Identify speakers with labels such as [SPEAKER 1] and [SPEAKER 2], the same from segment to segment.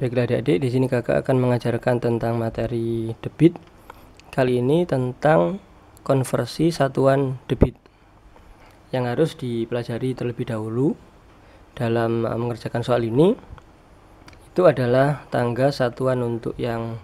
[SPEAKER 1] Baiklah adik-adik, di sini kakak akan mengajarkan tentang materi debit. Kali ini tentang konversi satuan debit yang harus dipelajari terlebih dahulu dalam eh, mengerjakan soal ini itu adalah tangga satuan untuk yang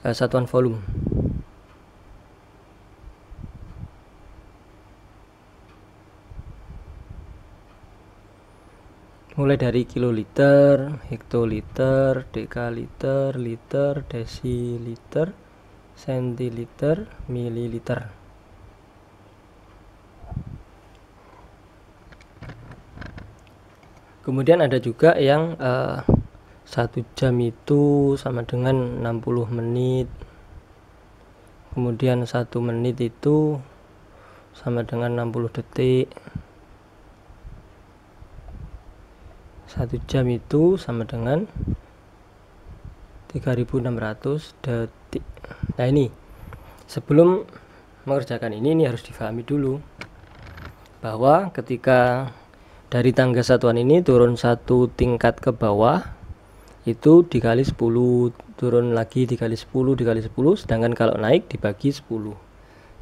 [SPEAKER 1] eh, satuan volume mulai dari kiloliter, hektoliter, dekaliter, liter, desiliter, sentiliter, mililiter. Kemudian ada juga yang eh, satu jam itu sama dengan 60 menit. Kemudian satu menit itu sama dengan 60 detik. Satu jam itu sama dengan 3600 detik nah ini sebelum mengerjakan ini ini harus difahami dulu bahwa ketika dari tangga satuan ini turun satu tingkat ke bawah itu dikali 10 turun lagi dikali 10 dikali 10 sedangkan kalau naik dibagi 10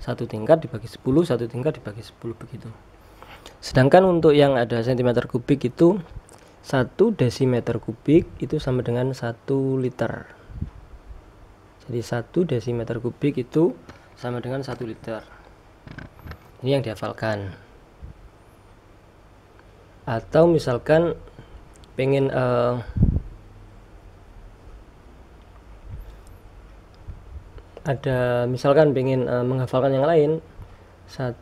[SPEAKER 1] satu tingkat dibagi 10 satu tingkat dibagi 10 begitu sedangkan untuk yang ada sentimeter kubik itu 1 desimeter kubik itu sama dengan 1 liter jadi 1 desimeter kubik itu sama dengan 1 liter ini yang dihafalkan atau misalkan pengen uh, ada misalkan pengen uh, menghafalkan yang lain 1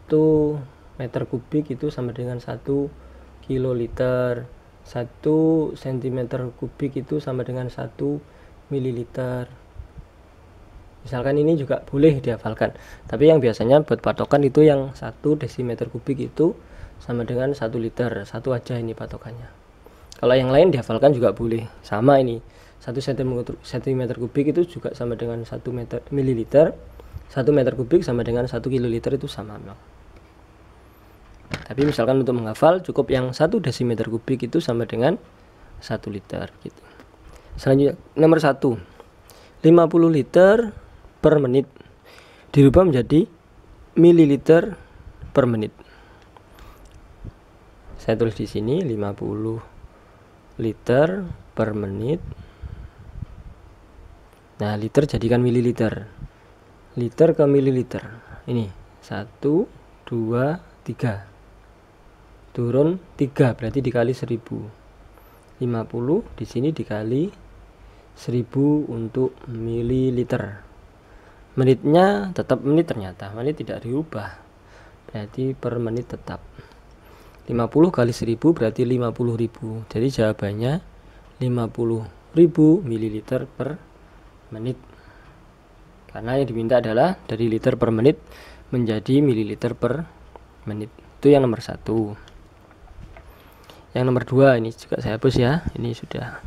[SPEAKER 1] meter kubik itu sama dengan 1 kiloliter 1 cm kubik itu sama dengan 1 ml misalkan ini juga boleh dihafalkan tapi yang biasanya buat patokan itu yang 1 desimeter kubik itu sama dengan 1 liter satu aja ini patokannya kalau yang lain dihafalkan juga boleh sama ini 1 cm kubik itu juga sama dengan 1 meter, mililiter 1 meter kubik sama dengan 1 kiloliter itu sama memang tapi misalkan untuk menghafal cukup yang satu desimeter kubik itu sama dengan satu liter gitu selanjutnya nomor satu 50 liter per menit dirubah menjadi mililiter per menit saya tulis di sini 50 liter per menit nah liter jadikan mililiter liter ke mililiter ini satu dua tiga turun 3 berarti dikali 1000 50 di sini dikali 1000 untuk mililiter menitnya tetap menit ternyata menit tidak diubah berarti per menit tetap 50 kali 1000 berarti 50.000 jadi jawabannya 50.000 mililiter per menit karena yang diminta adalah dari liter per menit menjadi mililiter per menit itu yang nomor satu yang nomor dua ini juga saya hapus ya ini sudah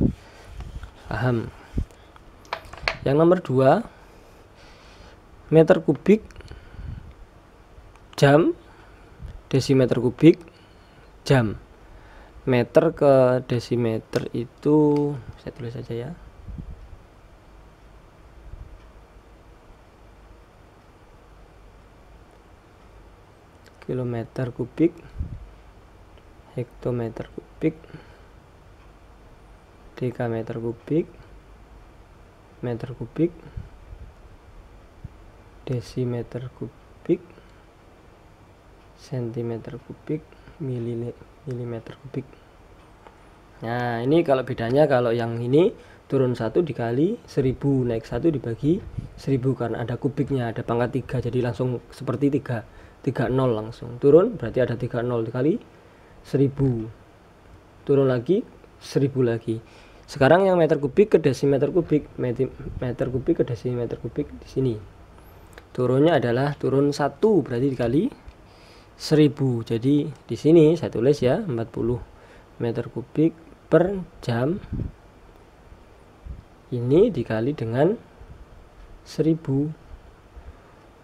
[SPEAKER 1] paham yang nomor dua meter kubik jam desimeter kubik jam meter ke desimeter itu saya tulis saja ya kilometer kubik hektometer kubik meter kubik meter kubik desimeter kubik sentimeter kubik mililiter, milimeter kubik nah ini kalau bedanya kalau yang ini turun satu dikali 1000 naik satu dibagi 1000 karena ada kubiknya ada pangkat 3 jadi langsung seperti 3 30 langsung turun berarti ada 30 dikali 1000 turun lagi 1000 lagi sekarang yang meter kubik ke desimeter kubik meter kubik ke desimeter kubik di sini turunnya adalah turun 1 berarti dikali 1000 jadi di sini saya tulis ya 40 meter kubik per jam ini dikali dengan 1000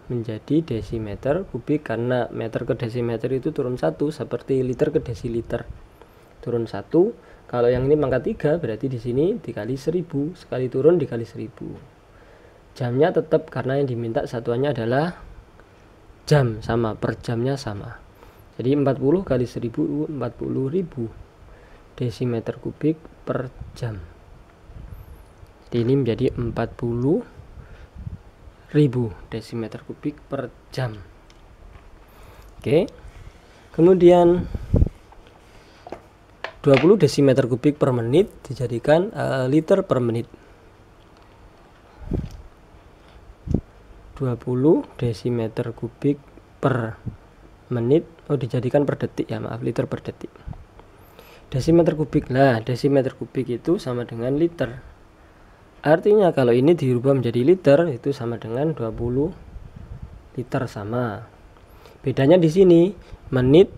[SPEAKER 1] menjadi desimeter kubik karena meter ke desimeter itu turun satu seperti liter ke desiliter turun satu kalau yang ini pangkat 3 berarti di sini dikali seribu sekali turun dikali seribu jamnya tetap karena yang diminta satuannya adalah jam sama per jamnya sama jadi 40 kali 1000 ribu desimeter kubik per jam jadi ini menjadi 40 ribu desimeter kubik per jam oke kemudian 20 desimeter kubik per menit dijadikan uh, liter per menit 20 desimeter kubik per menit oh dijadikan per detik ya maaf liter per detik desimeter kubik lah desimeter kubik itu sama dengan liter Artinya kalau ini dirubah menjadi liter itu sama dengan 20 liter sama. Bedanya di sini menit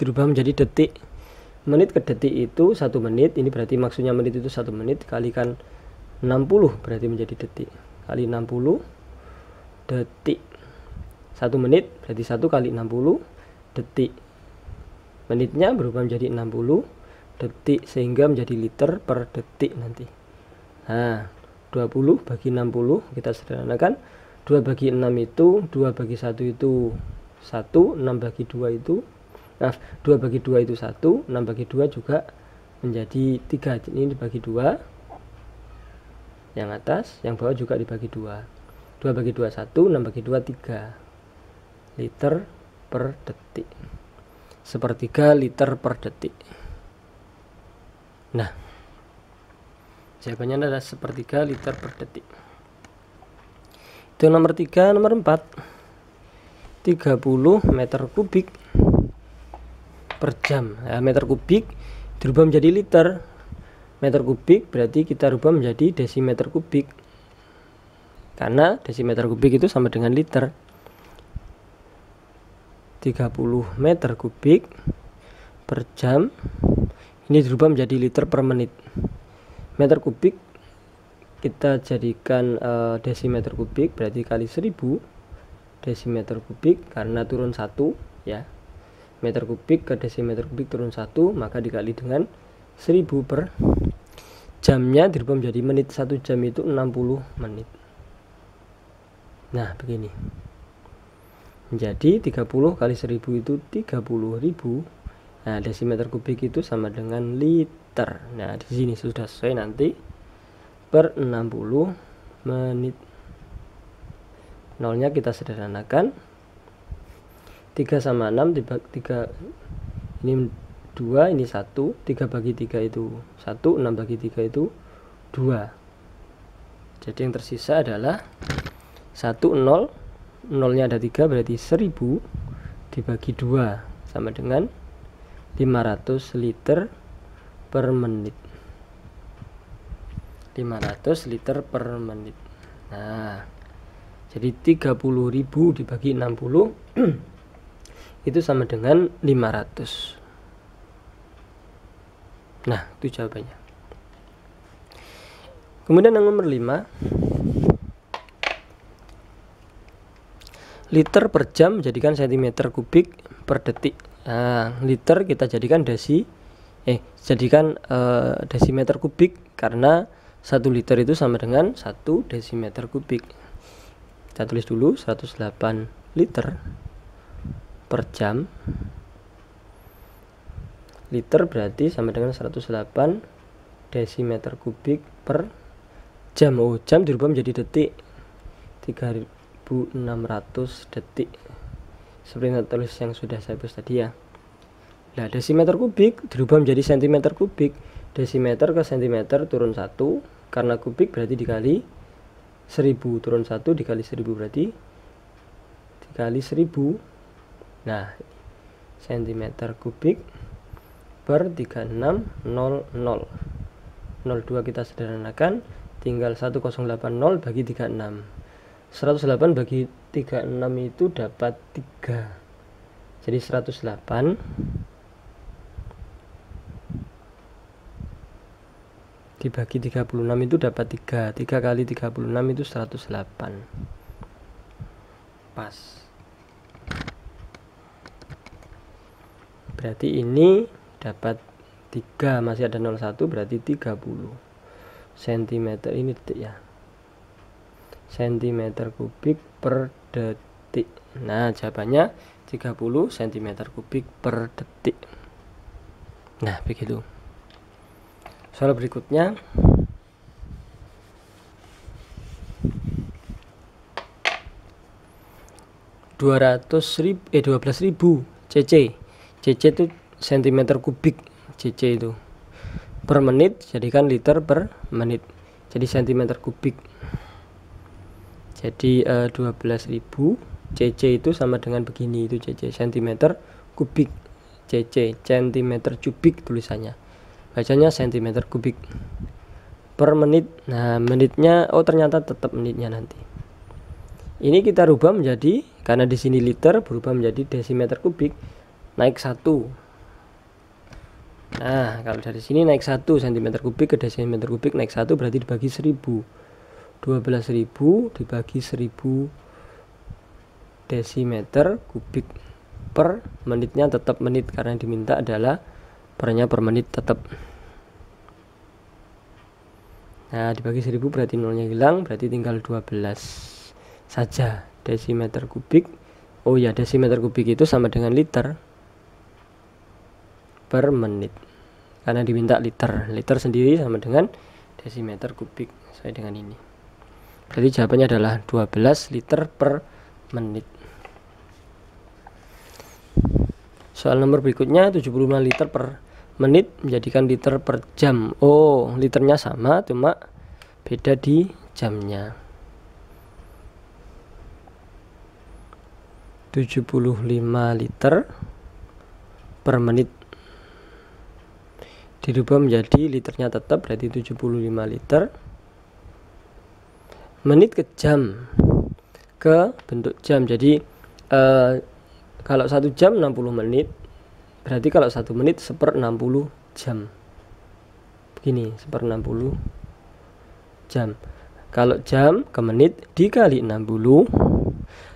[SPEAKER 1] dirubah menjadi detik. Menit ke detik itu satu menit. Ini berarti maksudnya menit itu satu menit kalikan 60 berarti menjadi detik. Kali 60 detik. Satu menit berarti satu kali 60 detik. Menitnya berubah menjadi 60 detik sehingga menjadi liter per detik nanti. Nah, 20 bagi 60 kita sederhanakan 2 bagi 6 itu 2 bagi 1 itu 1 6 bagi 2 itu nah 2 bagi 2 itu 1 6 bagi 2 juga menjadi 3 ini dibagi 2 yang atas yang bawah juga dibagi 2 2 bagi 2 1 6 bagi 2 3 liter per detik sepertiga liter per detik nah Jawabannya adalah sepertiga liter per detik. Itu nomor tiga nomor tiga 30 meter kubik per jam. ya meter kubik dirubah menjadi liter. Meter kubik berarti kita rubah menjadi desimeter kubik. Karena desimeter kubik itu sama dengan liter. 30 meter kubik per jam ini dirubah menjadi liter per menit meter kubik kita jadikan e, desimeter kubik berarti kali 1000 desimeter kubik karena turun satu ya meter kubik ke desimeter kubik turun satu maka dikali dengan 1000 per jamnya dirubah menjadi menit satu jam itu 60 menit nah begini menjadi 30 kali 1000 itu 30.000 nah desimeter kubik itu sama dengan liter meter. Nah, di sini sudah sesuai nanti per 60 menit. Nolnya kita sederhanakan. 3 sama 6 dibagi 3 ini 2 ini 1, 3 bagi 3 itu 1, 6 bagi 3 itu 2. Jadi yang tersisa adalah 1 0 0-nya ada 3 berarti 1000 dibagi 2 sama dengan 500 liter per menit 500 liter per menit nah jadi 30.000 dibagi 60 itu sama dengan 500 nah itu jawabannya kemudian yang nomor 5 liter per jam jadikan sentimeter kubik per detik nah, liter kita jadikan desi eh jadikan uh, desimeter kubik karena satu liter itu sama dengan satu desimeter kubik kita tulis dulu 108 liter per jam liter berarti sama dengan 108 desimeter kubik per jam oh jam dirubah menjadi detik 3600 detik seperti tulis yang sudah saya tulis tadi ya Nah, desimeter kubik dirubah menjadi sentimeter kubik. Desimeter ke sentimeter turun 1 karena kubik berarti dikali 1000 turun 1 dikali 1000 berarti dikali 1000. Nah, sentimeter kubik per 3600. 02 kita sederhanakan tinggal 1080 bagi 36. 108 bagi 36 itu dapat 3. Jadi 108 dibagi 36 itu dapat 3 3 kali 36 itu 108 pas berarti ini dapat 3 masih ada 01 berarti 30 cm ini detik ya cm kubik per detik nah jawabannya 30 cm kubik per detik nah begitu Soal berikutnya dua ratus ribu eh dua belas ribu cc cc itu sentimeter kubik cc itu per menit jadikan liter per menit jadi sentimeter kubik jadi eh, dua eh, ribu cc itu sama dengan begini itu cc sentimeter kubik cc sentimeter kubik tulisannya bacanya cm kubik per menit nah menitnya oh ternyata tetap menitnya nanti ini kita rubah menjadi karena di sini liter berubah menjadi desimeter kubik naik satu Nah, kalau dari sini naik satu cm kubik ke desimeter kubik naik satu berarti dibagi seribu dua belas ribu dibagi seribu desimeter kubik per menitnya tetap menit karena yang diminta adalah pernya per menit tetap nah dibagi 1000 berarti nolnya hilang berarti tinggal 12 saja desimeter kubik oh ya desimeter kubik itu sama dengan liter per menit karena diminta liter liter sendiri sama dengan desimeter kubik sesuai dengan ini berarti jawabannya adalah 12 liter per menit soal nomor berikutnya 75 liter per menit menjadikan liter per jam. Oh, liternya sama, cuma beda di jamnya. 75 liter per menit dirubah menjadi liternya tetap berarti 75 liter menit ke jam ke bentuk jam jadi eh, kalau satu jam 60 menit berarti kalau satu menit seper 60 jam begini seper 60 jam kalau jam ke menit dikali 60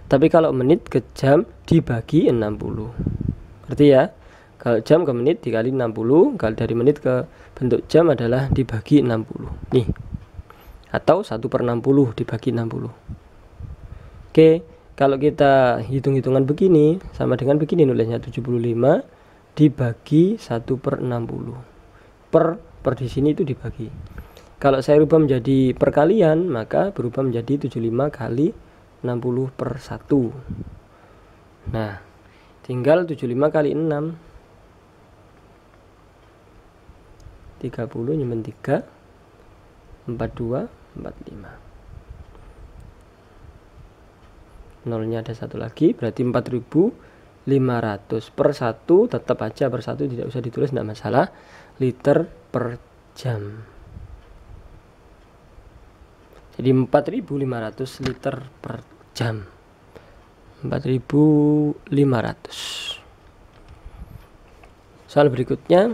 [SPEAKER 1] tapi kalau menit ke jam dibagi 60 berarti ya kalau jam ke menit dikali 60 kalau dari menit ke bentuk jam adalah dibagi 60 nih atau 1 per 60 dibagi 60 oke kalau kita hitung-hitungan begini sama dengan begini nulisnya 75 dibagi 1 per 60 per per di sini itu dibagi kalau saya rubah menjadi perkalian maka berubah menjadi 75 kali 60 per 1 nah tinggal 75 kali 6 30 nyemen 3 42 45 nolnya ada satu lagi berarti 4000 500 per 1 tetap aja per 1 tidak usah ditulis tidak masalah liter per jam jadi 4500 liter per jam 4500 soal berikutnya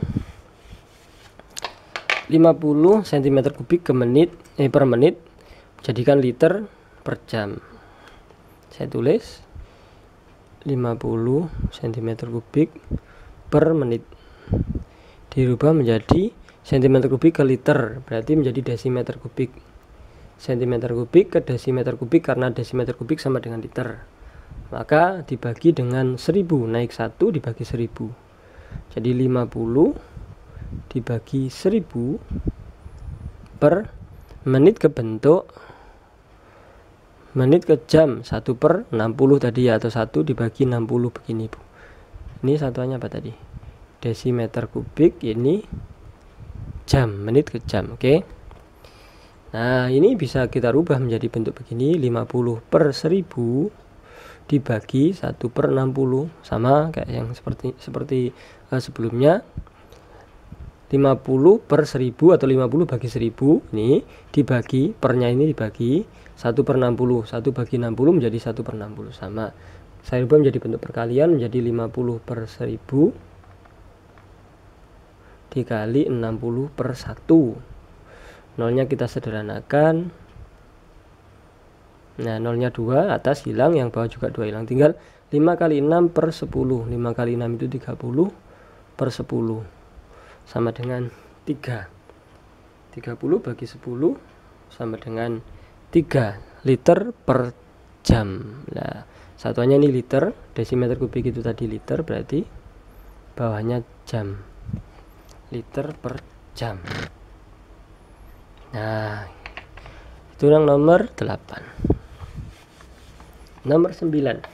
[SPEAKER 1] 50 cm kubik ke menit eh per menit jadikan liter per jam saya tulis 50 cm kubik per menit dirubah menjadi cm kubik ke liter berarti menjadi desimeter kubik cm kubik ke desimeter kubik karena desimeter kubik sama dengan liter maka dibagi dengan 1000 naik 1 dibagi 1000 jadi 50 dibagi 1000 per menit ke bentuk menit ke jam 1 per 60 tadi ya atau 1 dibagi 60 begini Bu ini satuannya apa tadi desimeter kubik ini jam menit ke jam oke okay? nah ini bisa kita rubah menjadi bentuk begini 50 per 1000 dibagi 1 per 60 sama kayak yang seperti seperti uh, sebelumnya 50 per 1000 atau 50 bagi 1000 ini dibagi pernya ini dibagi 1 per 60 1 bagi 60 menjadi 1 per 60 sama saya ubah menjadi bentuk perkalian menjadi 50 per 1000 dikali 60 per 1 nolnya kita sederhanakan nah nolnya 2 atas hilang yang bawah juga 2 hilang tinggal 5 kali 6 per 10 5 kali 6 itu 30 per 10 sama dengan 3 30 bagi 10 sama dengan 3 liter per jam nah satuannya ini liter desimeter kubik itu tadi liter berarti bawahnya jam liter per jam nah itu yang nomor 8 nomor 9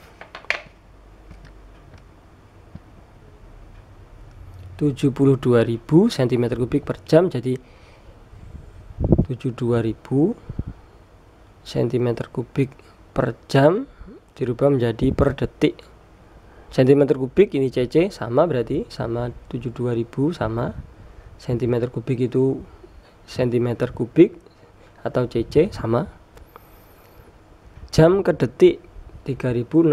[SPEAKER 1] 72.000 cm 3 per jam jadi 72.000 cm kubik per jam dirubah menjadi per detik cm kubik ini cc sama berarti sama 72000 sama cm kubik itu cm kubik atau cc sama jam ke detik 3600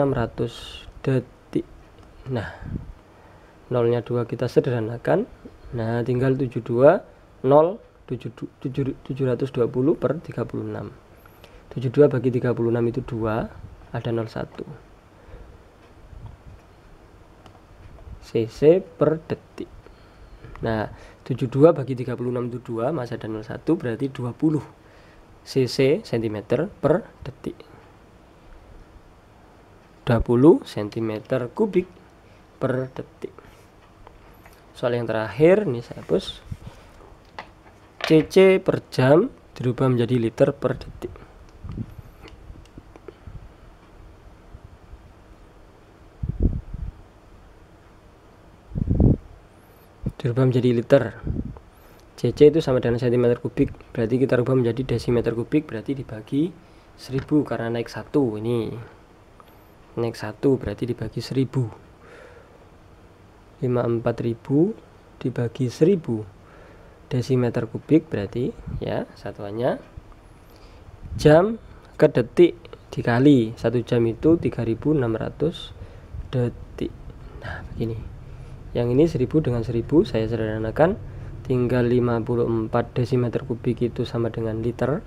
[SPEAKER 1] detik nah nolnya 2 kita sederhanakan nah tinggal 72 0 720 per 36 72 bagi 36 itu 2 ada 01 cc per detik nah 72 bagi 36 itu 2 masa ada 01 berarti 20 cc cm per detik 20 cm kubik per detik soal yang terakhir ini saya hapus cc per jam dirubah menjadi liter per detik dirubah menjadi liter cc itu sama dengan cm kubik berarti kita rubah menjadi desimeter kubik berarti dibagi 1000 karena naik 1 ini naik 1 berarti dibagi 1000 54000 dibagi 1000 desimeter kubik berarti ya satuannya jam ke detik dikali satu jam itu 3600 detik nah begini yang ini 1000 dengan 1000 saya sederhanakan tinggal 54 desimeter kubik itu sama dengan liter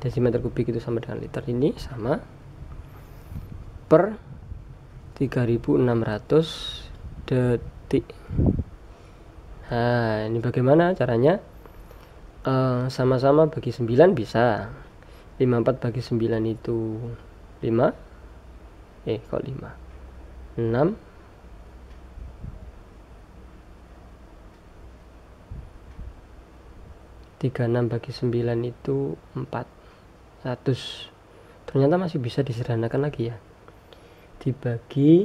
[SPEAKER 1] desimeter kubik itu sama dengan liter ini sama per 3600 detik nah ini bagaimana caranya eh, sama-sama e, bagi 9 bisa 54 bagi 9 itu 5 eh kok 5 6 36 bagi 9 itu 400 ternyata masih bisa disederhanakan lagi ya dibagi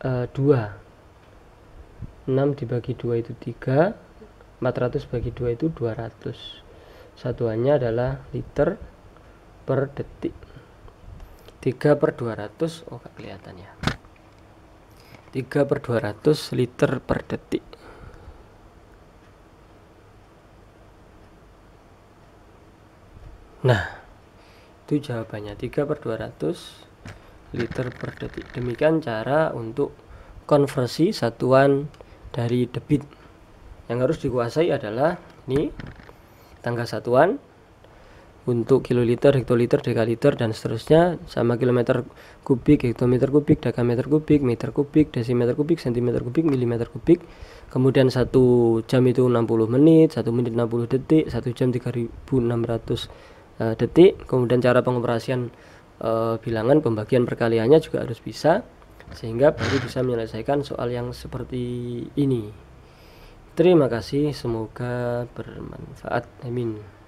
[SPEAKER 1] e, 2 6 dibagi 2 itu 3 400 bagi 2 itu 200 satuannya adalah liter per detik 3 per 200 oh kelihatan ya 3 per 200 liter per detik Nah, itu jawabannya 3 per 200 liter per detik. Demikian cara untuk konversi satuan dari debit. Yang harus dikuasai adalah ini tangga satuan untuk kiloliter, hektoliter, dekaliter dan seterusnya sama kilometer kubik, hektometer kubik, dekameter kubik, meter kubik, desimeter kubik, sentimeter kubik, milimeter kubik. Kemudian satu jam itu 60 menit, satu menit 60 detik, satu jam 3600 uh, detik kemudian cara pengoperasian uh, bilangan pembagian perkaliannya juga harus bisa sehingga baru bisa menyelesaikan soal yang seperti ini terima kasih semoga bermanfaat amin